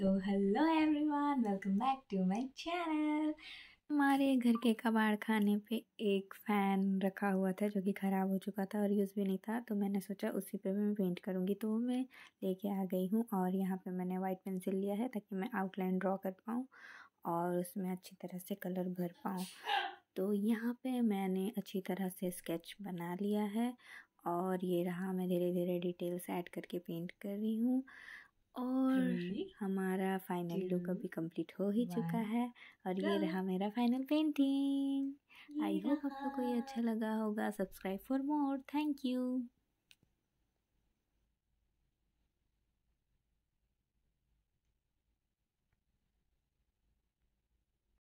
so hello everyone welcome back to my channel हमारे घर के कबाड़ खाने पे एक फ़ैन रखा हुआ था जो कि ख़राब हो चुका था और यूज़ भी नहीं था तो मैंने सोचा उसी पे मैं पेंट करूँगी तो मैं लेके आ गई हूँ और यहाँ पे मैंने वाइट पेंसिल लिया है ताकि मैं आउटलाइन ड्रॉ कर पाऊँ और उसमें अच्छी तरह से कलर भर पाऊँ तो यहाँ पर मैंने अच्छी तरह से स्केच बना लिया है और ये रहा मैं धीरे धीरे डिटेल्स ऐड करके पेंट कर रही हूँ और वीडियो का भी कंप्लीट हो ही चुका है और ये रहा मेरा फाइनल पेंटिंग आई होप आप लोग को ये अच्छा लगा होगा subscribe for more thank you